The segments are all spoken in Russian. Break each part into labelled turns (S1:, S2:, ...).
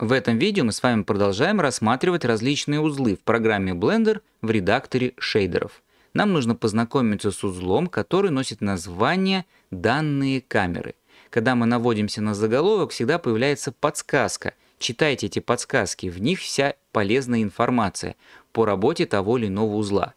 S1: В этом видео мы с вами продолжаем рассматривать различные узлы в программе Blender в редакторе шейдеров. Нам нужно познакомиться с узлом, который носит название «Данные камеры». Когда мы наводимся на заголовок, всегда появляется подсказка. Читайте эти подсказки, в них вся полезная информация по работе того или иного узла.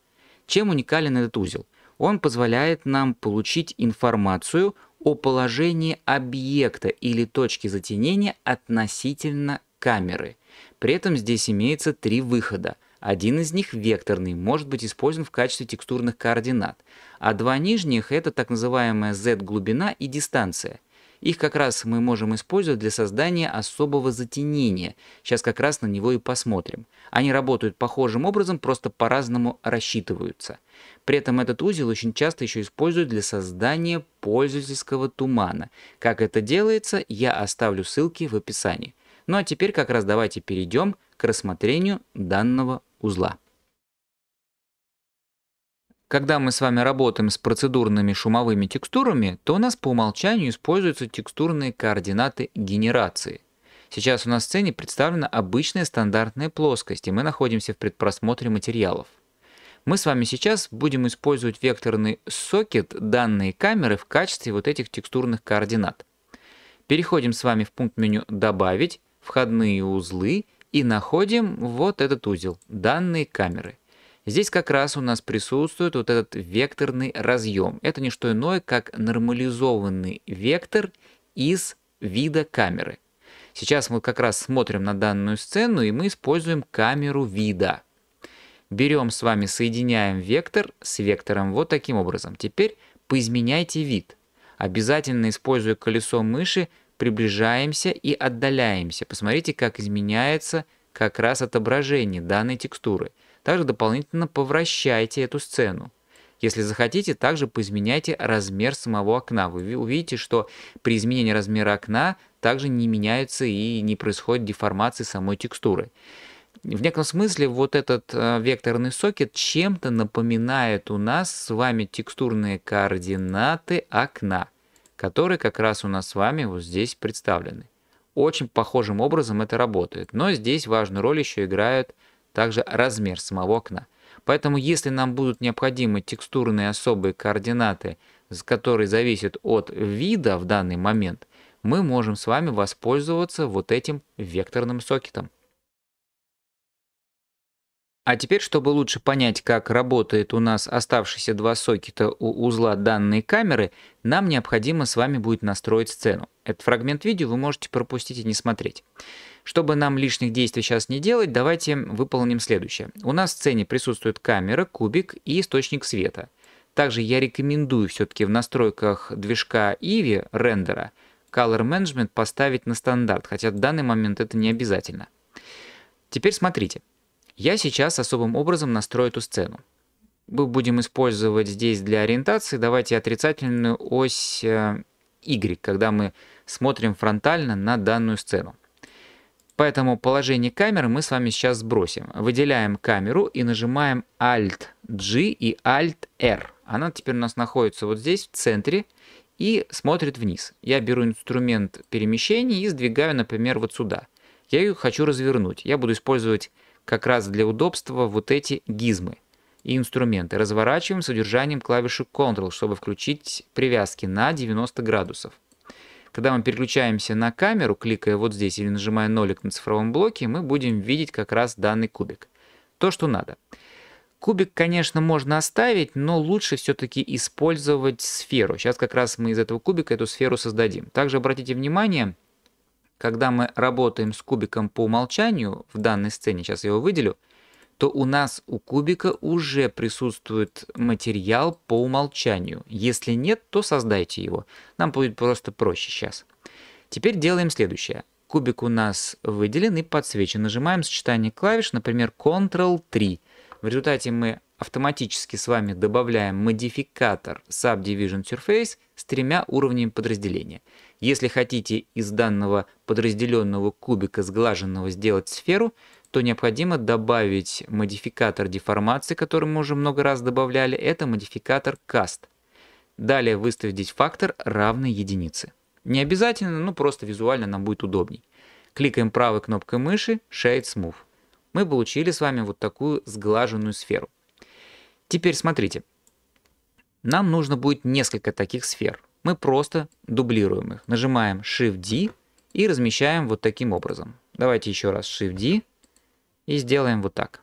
S1: Чем уникален этот узел? Он позволяет нам получить информацию о положении объекта или точки затенения относительно камеры. При этом здесь имеется три выхода. Один из них векторный, может быть использован в качестве текстурных координат, а два нижних — это так называемая Z-глубина и дистанция. Их как раз мы можем использовать для создания особого затенения. Сейчас как раз на него и посмотрим. Они работают похожим образом, просто по-разному рассчитываются. При этом этот узел очень часто еще используют для создания пользовательского тумана. Как это делается, я оставлю ссылки в описании. Ну а теперь как раз давайте перейдем к рассмотрению данного узла. Когда мы с вами работаем с процедурными шумовыми текстурами, то у нас по умолчанию используются текстурные координаты генерации. Сейчас у нас в сцене представлена обычная стандартная плоскость, и мы находимся в предпросмотре материалов. Мы с вами сейчас будем использовать векторный сокет данной камеры в качестве вот этих текстурных координат. Переходим с вами в пункт меню «Добавить» входные узлы и находим вот этот узел, данные камеры. Здесь как раз у нас присутствует вот этот векторный разъем. Это не что иное, как нормализованный вектор из вида камеры. Сейчас мы как раз смотрим на данную сцену, и мы используем камеру вида. Берем с вами, соединяем вектор с вектором вот таким образом. Теперь поизменяйте вид. Обязательно, используя колесо мыши, приближаемся и отдаляемся. Посмотрите, как изменяется как раз отображение данной текстуры. Также дополнительно повращайте эту сцену. Если захотите, также поизменяйте размер самого окна. Вы увидите, что при изменении размера окна также не меняются и не происходит деформации самой текстуры. В неком смысле вот этот э, векторный сокет чем-то напоминает у нас с вами текстурные координаты окна которые как раз у нас с вами вот здесь представлены. Очень похожим образом это работает, но здесь важную роль еще играет также размер самого окна. Поэтому если нам будут необходимы текстурные особые координаты, которые зависят от вида в данный момент, мы можем с вами воспользоваться вот этим векторным сокетом. А теперь, чтобы лучше понять, как работает у нас оставшиеся два сокета у узла данной камеры, нам необходимо с вами будет настроить сцену. Этот фрагмент видео вы можете пропустить и не смотреть. Чтобы нам лишних действий сейчас не делать, давайте выполним следующее. У нас в сцене присутствует камера, кубик и источник света. Также я рекомендую все-таки в настройках движка Иви рендера Color Management поставить на стандарт, хотя в данный момент это не обязательно. Теперь смотрите. Я сейчас особым образом настрою эту сцену. Мы будем использовать здесь для ориентации, давайте отрицательную ось э, Y, когда мы смотрим фронтально на данную сцену. Поэтому положение камеры мы с вами сейчас сбросим. Выделяем камеру и нажимаем Alt-G и Alt-R. Она теперь у нас находится вот здесь, в центре, и смотрит вниз. Я беру инструмент перемещения и сдвигаю, например, вот сюда. Я ее хочу развернуть. Я буду использовать как раз для удобства вот эти гизмы и инструменты. Разворачиваем с удержанием клавиши Ctrl, чтобы включить привязки на 90 градусов. Когда мы переключаемся на камеру, кликая вот здесь или нажимая нолик на цифровом блоке, мы будем видеть как раз данный кубик. То, что надо. Кубик, конечно, можно оставить, но лучше все-таки использовать сферу. Сейчас как раз мы из этого кубика эту сферу создадим. Также обратите внимание, когда мы работаем с кубиком по умолчанию, в данной сцене, сейчас я его выделю, то у нас у кубика уже присутствует материал по умолчанию. Если нет, то создайте его. Нам будет просто проще сейчас. Теперь делаем следующее. Кубик у нас выделен и подсвечен. Нажимаем сочетание клавиш, например, Ctrl-3. В результате мы автоматически с вами добавляем модификатор Subdivision Surface с тремя уровнями подразделения – если хотите из данного подразделенного кубика сглаженного сделать сферу, то необходимо добавить модификатор деформации, который мы уже много раз добавляли, это модификатор cast. Далее выставь здесь фактор равный единице. Не обязательно, но ну, просто визуально нам будет удобней. Кликаем правой кнопкой мыши Shade Smooth. Мы получили с вами вот такую сглаженную сферу. Теперь смотрите. Нам нужно будет несколько таких сфер мы просто дублируем их. Нажимаем Shift-D и размещаем вот таким образом. Давайте еще раз Shift-D и сделаем вот так.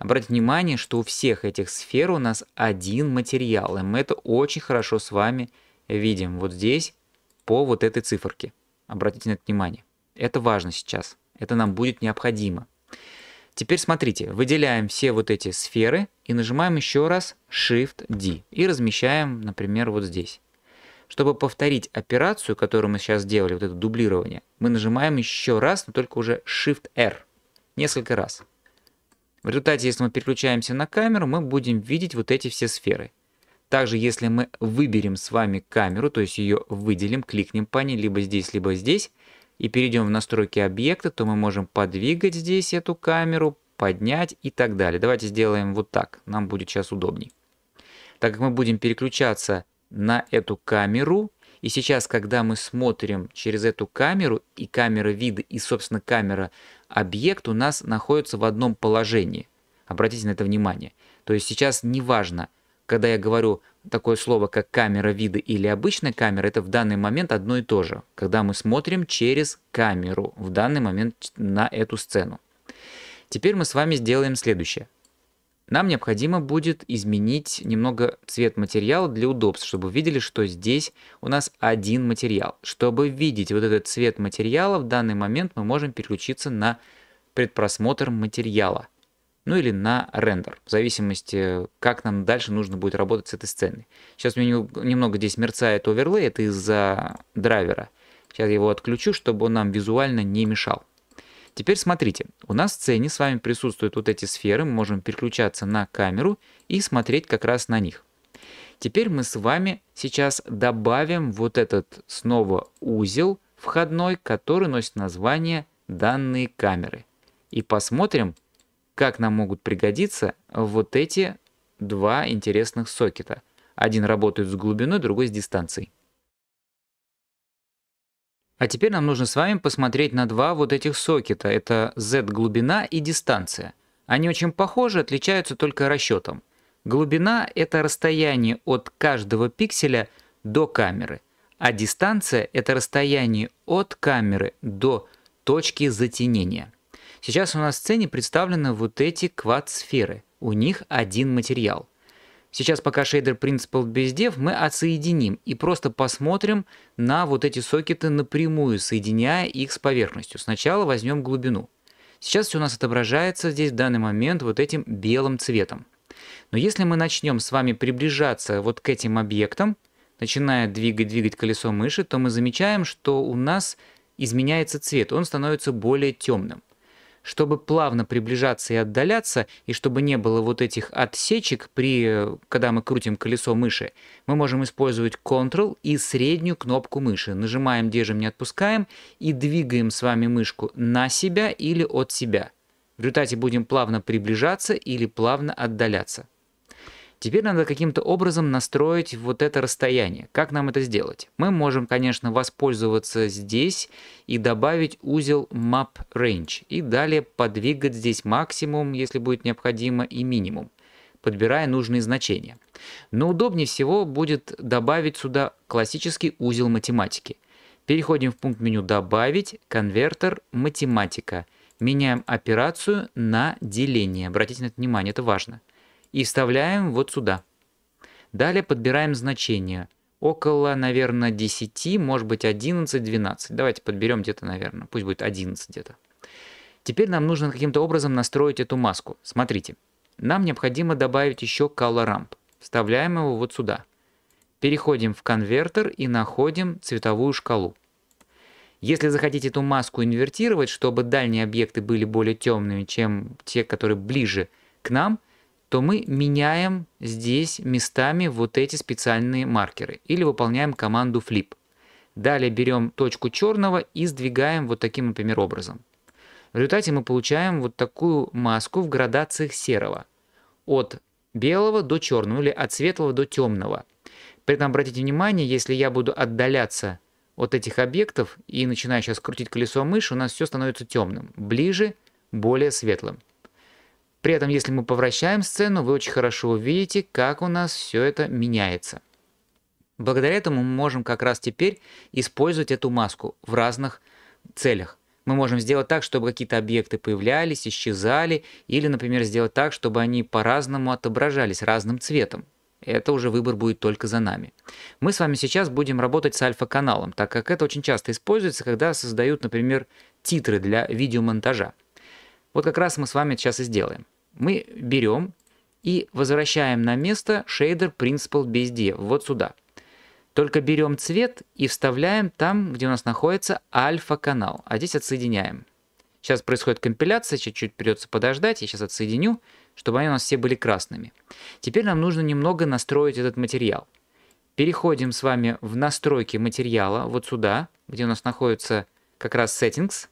S1: Обратите внимание, что у всех этих сфер у нас один материал, и мы это очень хорошо с вами видим вот здесь по вот этой циферке. Обратите на это внимание. Это важно сейчас, это нам будет необходимо. Теперь смотрите, выделяем все вот эти сферы и нажимаем еще раз Shift-D и размещаем, например, вот здесь. Чтобы повторить операцию, которую мы сейчас делали, вот это дублирование, мы нажимаем еще раз, но только уже Shift-R. Несколько раз. В результате, если мы переключаемся на камеру, мы будем видеть вот эти все сферы. Также, если мы выберем с вами камеру, то есть ее выделим, кликнем по ней либо здесь, либо здесь, и перейдем в настройки объекта, то мы можем подвигать здесь эту камеру, поднять и так далее. Давайте сделаем вот так, нам будет сейчас удобней. Так как мы будем переключаться на эту камеру. И сейчас, когда мы смотрим через эту камеру, и камера вида, и, собственно, камера объект у нас находится в одном положении. Обратите на это внимание. То есть сейчас неважно, когда я говорю такое слово, как камера вида или обычная камера, это в данный момент одно и то же, когда мы смотрим через камеру в данный момент на эту сцену. Теперь мы с вами сделаем следующее. Нам необходимо будет изменить немного цвет материала для удобства, чтобы видели, что здесь у нас один материал. Чтобы видеть вот этот цвет материала, в данный момент мы можем переключиться на предпросмотр материала, ну или на рендер, в зависимости, как нам дальше нужно будет работать с этой сценой. Сейчас у меня немного здесь мерцает оверлей, это из-за драйвера. Сейчас я его отключу, чтобы он нам визуально не мешал. Теперь смотрите, у нас в сцене с вами присутствуют вот эти сферы, мы можем переключаться на камеру и смотреть как раз на них. Теперь мы с вами сейчас добавим вот этот снова узел входной, который носит название «Данные камеры». И посмотрим, как нам могут пригодиться вот эти два интересных сокета. Один работает с глубиной, другой с дистанцией. А теперь нам нужно с вами посмотреть на два вот этих сокета. Это Z-глубина и дистанция. Они очень похожи, отличаются только расчетом. Глубина – это расстояние от каждого пикселя до камеры, а дистанция – это расстояние от камеры до точки затенения. Сейчас у нас в сцене представлены вот эти квадсферы. У них один материал. Сейчас пока шейдер Principal бездев мы отсоединим и просто посмотрим на вот эти сокеты напрямую, соединяя их с поверхностью. Сначала возьмем глубину. Сейчас все у нас отображается здесь в данный момент вот этим белым цветом. Но если мы начнем с вами приближаться вот к этим объектам, начиная двигать-двигать колесо мыши, то мы замечаем, что у нас изменяется цвет, он становится более темным чтобы плавно приближаться и отдаляться, и чтобы не было вот этих отсечек, при, когда мы крутим колесо мыши, мы можем использовать Ctrl и среднюю кнопку мыши. Нажимаем, держим, не отпускаем, и двигаем с вами мышку на себя или от себя. В результате будем плавно приближаться или плавно отдаляться. Теперь надо каким-то образом настроить вот это расстояние. Как нам это сделать? Мы можем, конечно, воспользоваться здесь и добавить узел Map Range. И далее подвигать здесь максимум, если будет необходимо, и минимум, подбирая нужные значения. Но удобнее всего будет добавить сюда классический узел математики. Переходим в пункт меню «Добавить», «Конвертер», «Математика». Меняем операцию на деление. Обратите на это внимание, это важно и вставляем вот сюда. Далее подбираем значение. Около, наверное, 10, может быть 11, 12. Давайте подберем где-то, наверное. Пусть будет 11 где-то. Теперь нам нужно каким-то образом настроить эту маску. Смотрите, нам необходимо добавить еще color ramp. Вставляем его вот сюда. Переходим в конвертер и находим цветовую шкалу. Если захотите эту маску инвертировать, чтобы дальние объекты были более темными, чем те, которые ближе к нам – то мы меняем здесь местами вот эти специальные маркеры или выполняем команду flip. Далее берем точку черного и сдвигаем вот таким, например, образом. В результате мы получаем вот такую маску в градациях серого. От белого до черного или от светлого до темного. При этом обратите внимание, если я буду отдаляться от этих объектов и начинаю сейчас крутить колесо мыши, у нас все становится темным. Ближе – более светлым. При этом, если мы повращаем сцену, вы очень хорошо увидите, как у нас все это меняется. Благодаря этому мы можем как раз теперь использовать эту маску в разных целях. Мы можем сделать так, чтобы какие-то объекты появлялись, исчезали, или, например, сделать так, чтобы они по-разному отображались, разным цветом. Это уже выбор будет только за нами. Мы с вами сейчас будем работать с альфа-каналом, так как это очень часто используется, когда создают, например, титры для видеомонтажа. Вот как раз мы с вами сейчас и сделаем мы берем и возвращаем на место шейдер Principal BSD, вот сюда. Только берем цвет и вставляем там, где у нас находится альфа-канал, а здесь отсоединяем. Сейчас происходит компиляция, чуть-чуть придется подождать, я сейчас отсоединю, чтобы они у нас все были красными. Теперь нам нужно немного настроить этот материал. Переходим с вами в настройки материала, вот сюда, где у нас находится как раз settings –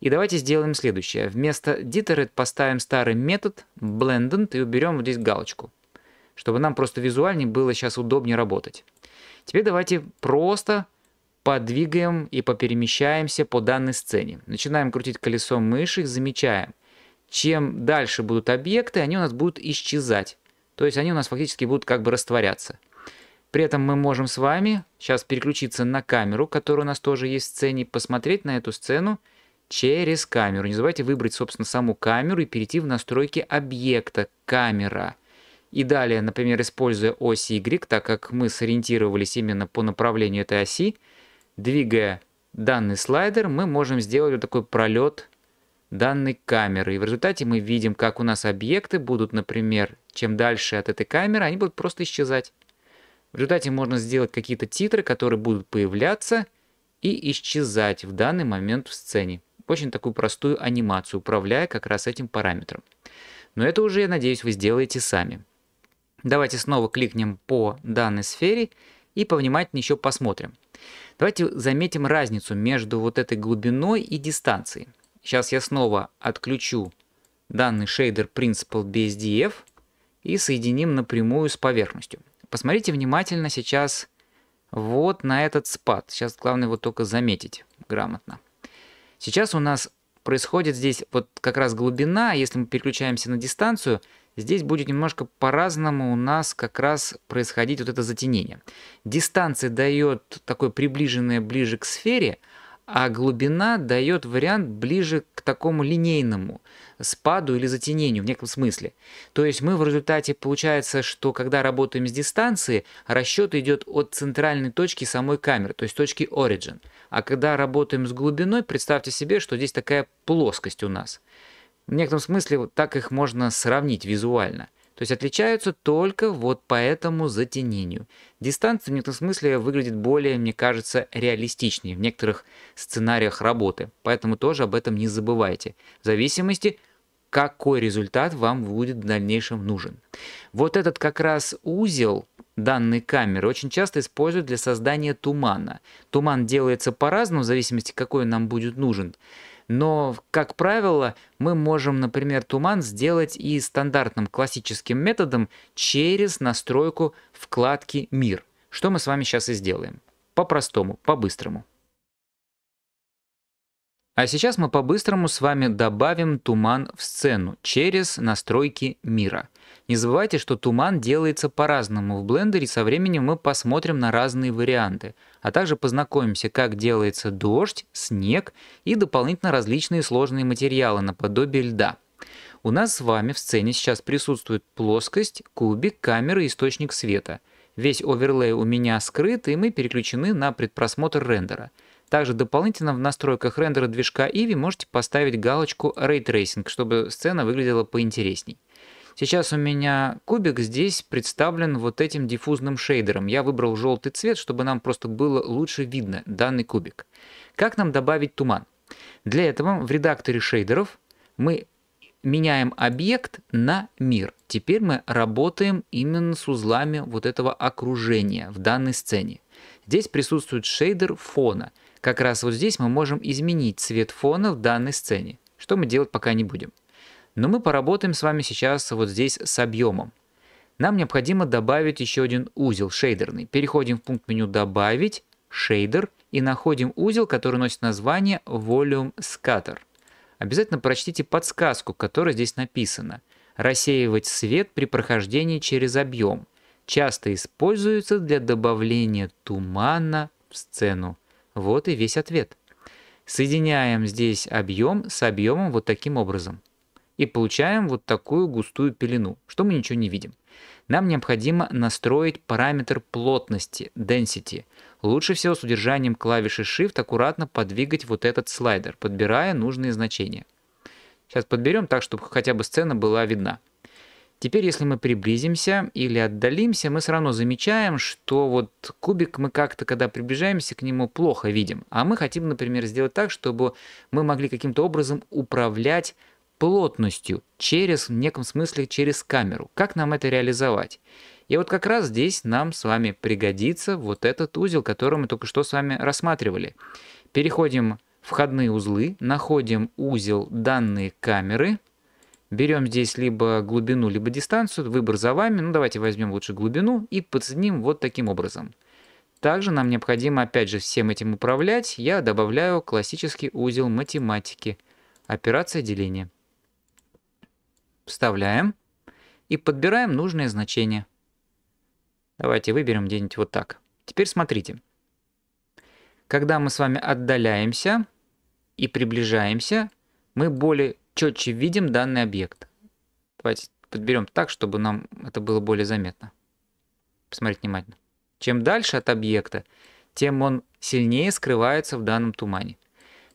S1: и давайте сделаем следующее. Вместо diterate поставим старый метод blended и уберем вот здесь галочку, чтобы нам просто визуальнее было сейчас удобнее работать. Теперь давайте просто подвигаем и поперемещаемся по данной сцене. Начинаем крутить колесо мыши, замечаем. Чем дальше будут объекты, они у нас будут исчезать. То есть они у нас фактически будут как бы растворяться. При этом мы можем с вами сейчас переключиться на камеру, которая у нас тоже есть в сцене, посмотреть на эту сцену – через камеру. Не забывайте выбрать, собственно, саму камеру и перейти в настройки объекта «Камера». И далее, например, используя ось Y, так как мы сориентировались именно по направлению этой оси, двигая данный слайдер, мы можем сделать вот такой пролет данной камеры. И в результате мы видим, как у нас объекты будут, например, чем дальше от этой камеры, они будут просто исчезать. В результате можно сделать какие-то титры, которые будут появляться и исчезать в данный момент в сцене очень такую простую анимацию, управляя как раз этим параметром. Но это уже, я надеюсь, вы сделаете сами. Давайте снова кликнем по данной сфере и повнимательнее еще посмотрим. Давайте заметим разницу между вот этой глубиной и дистанцией. Сейчас я снова отключу данный шейдер Principal BSDF и соединим напрямую с поверхностью. Посмотрите внимательно сейчас вот на этот спад. Сейчас главное его только заметить грамотно. Сейчас у нас происходит здесь вот как раз глубина, если мы переключаемся на дистанцию, здесь будет немножко по-разному у нас как раз происходить вот это затенение. Дистанция дает такое приближенное ближе к сфере – а глубина дает вариант ближе к такому линейному спаду или затенению в неком смысле. То есть мы в результате получается, что когда работаем с дистанции, расчет идет от центральной точки самой камеры, то есть точки origin. А когда работаем с глубиной, представьте себе, что здесь такая плоскость у нас. В некотором смысле вот так их можно сравнить визуально. То есть отличаются только вот по этому затенению. Дистанция в некотором смысле выглядит более, мне кажется, реалистичнее в некоторых сценариях работы. Поэтому тоже об этом не забывайте. В зависимости, какой результат вам будет в дальнейшем нужен. Вот этот как раз узел данной камеры очень часто используют для создания тумана. Туман делается по-разному, в зависимости, какой он нам будет нужен но, как правило, мы можем, например, туман сделать и стандартным классическим методом через настройку вкладки «Мир», что мы с вами сейчас и сделаем. По-простому, по-быстрому. А сейчас мы по-быстрому с вами добавим туман в сцену через настройки мира. Не забывайте, что туман делается по-разному в блендере, со временем мы посмотрим на разные варианты, а также познакомимся, как делается дождь, снег и дополнительно различные сложные материалы наподобие льда. У нас с вами в сцене сейчас присутствует плоскость, кубик, камера и источник света. Весь оверлей у меня скрыт, и мы переключены на предпросмотр рендера. Также дополнительно в настройках рендера движка Иви можете поставить галочку Ray Tracing, чтобы сцена выглядела поинтересней. Сейчас у меня кубик здесь представлен вот этим диффузным шейдером. Я выбрал желтый цвет, чтобы нам просто было лучше видно данный кубик. Как нам добавить туман? Для этого в редакторе шейдеров мы меняем объект на мир. Теперь мы работаем именно с узлами вот этого окружения в данной сцене. Здесь присутствует шейдер фона. Как раз вот здесь мы можем изменить цвет фона в данной сцене, что мы делать пока не будем. Но мы поработаем с вами сейчас вот здесь с объемом. Нам необходимо добавить еще один узел шейдерный. Переходим в пункт меню «Добавить», «Шейдер» и находим узел, который носит название Volume Scatter. Обязательно прочтите подсказку, которая здесь написана. Рассеивать свет при прохождении через объем. Часто используется для добавления тумана в сцену. Вот и весь ответ. Соединяем здесь объем с объемом вот таким образом и получаем вот такую густую пелену, что мы ничего не видим. Нам необходимо настроить параметр плотности, density. Лучше всего с удержанием клавиши Shift аккуратно подвигать вот этот слайдер, подбирая нужные значения. Сейчас подберем так, чтобы хотя бы сцена была видна. Теперь, если мы приблизимся или отдалимся, мы все равно замечаем, что вот кубик мы как-то, когда приближаемся к нему, плохо видим. А мы хотим, например, сделать так, чтобы мы могли каким-то образом управлять плотностью, через, в неком смысле, через камеру. Как нам это реализовать? И вот как раз здесь нам с вами пригодится вот этот узел, который мы только что с вами рассматривали. Переходим в входные узлы, находим узел данные камеры, берем здесь либо глубину, либо дистанцию, выбор за вами, ну давайте возьмем лучше глубину и подсоединим вот таким образом. Также нам необходимо опять же всем этим управлять, я добавляю классический узел математики, операция деления вставляем и подбираем нужное значение. Давайте выберем где-нибудь вот так. Теперь смотрите. Когда мы с вами отдаляемся и приближаемся, мы более четче видим данный объект. Давайте подберем так, чтобы нам это было более заметно. Посмотрите внимательно. Чем дальше от объекта, тем он сильнее скрывается в данном тумане.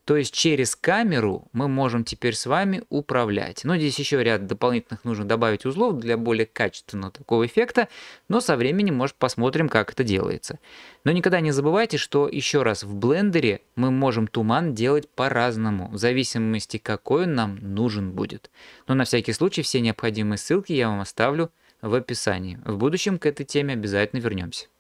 S1: То есть через камеру мы можем теперь с вами управлять. Но здесь еще ряд дополнительных нужно добавить узлов для более качественного такого эффекта, но со временем, может, посмотрим, как это делается. Но никогда не забывайте, что еще раз в блендере мы можем туман делать по-разному, в зависимости какой он нам нужен будет. Но на всякий случай все необходимые ссылки я вам оставлю в описании. В будущем к этой теме обязательно вернемся.